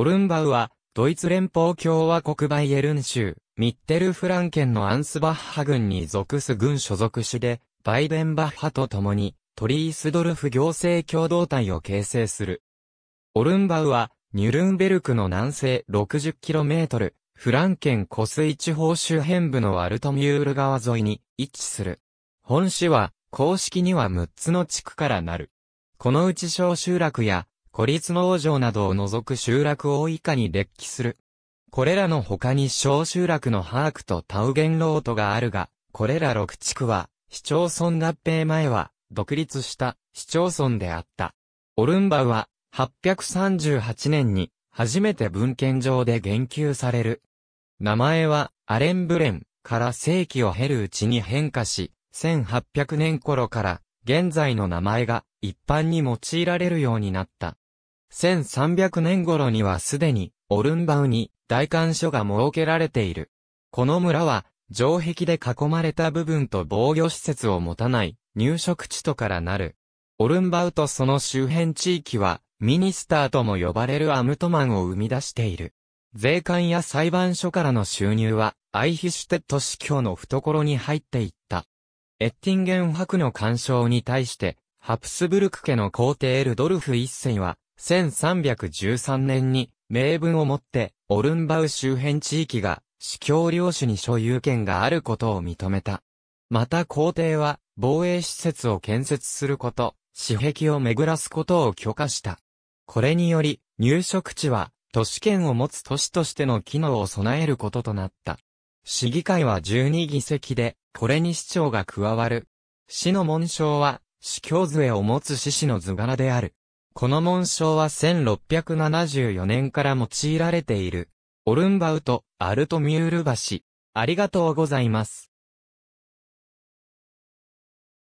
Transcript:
オルンバウは、ドイツ連邦共和国バイエルン州、ミッテルフランケンのアンスバッハ軍に属す軍所属種で、バイデンバッハと共に、トリースドルフ行政共同体を形成する。オルンバウは、ニュルンベルクの南西 60km、フランケン湖水地方周辺部のワルトミュール川沿いに位置する。本市は、公式には6つの地区からなる。このうち小集落や孤立農場などを除く集落を以下に列記する。これらの他に小集落のハークとタウゲンロートがあるが、これら6地区は、市町村合併前は、独立した市町村であった。オルンバは、838年に、初めて文献上で言及される。名前は、アレンブレンから世紀を経るうちに変化し、1800年頃から現在の名前が一般に用いられるようになった。1300年頃にはすでに、オルンバウに大官所が設けられている。この村は、城壁で囲まれた部分と防御施設を持たない、入植地とからなる。オルンバウとその周辺地域は、ミニスターとも呼ばれるアムトマンを生み出している。税関や裁判所からの収入は、アイヒシュテッド司教の懐に入っていった。エッティンゲン博の干渉に対して、ハプスブルク家の皇帝エルドルフ一世は、1313年に、名分をもって、オルンバウ周辺地域が、司教領主に所有権があることを認めた。また皇帝は、防衛施設を建設すること、私壁を巡らすことを許可した。これにより、入植地は、都市圏を持つ都市としての機能を備えることとなった。市議会は12議席で、これに市長が加わる。市の紋章は、市教杖を持つ獅子の図柄である。この紋章は1674年から用いられている。オルンバウト、アルトミュール橋。ありがとうございます。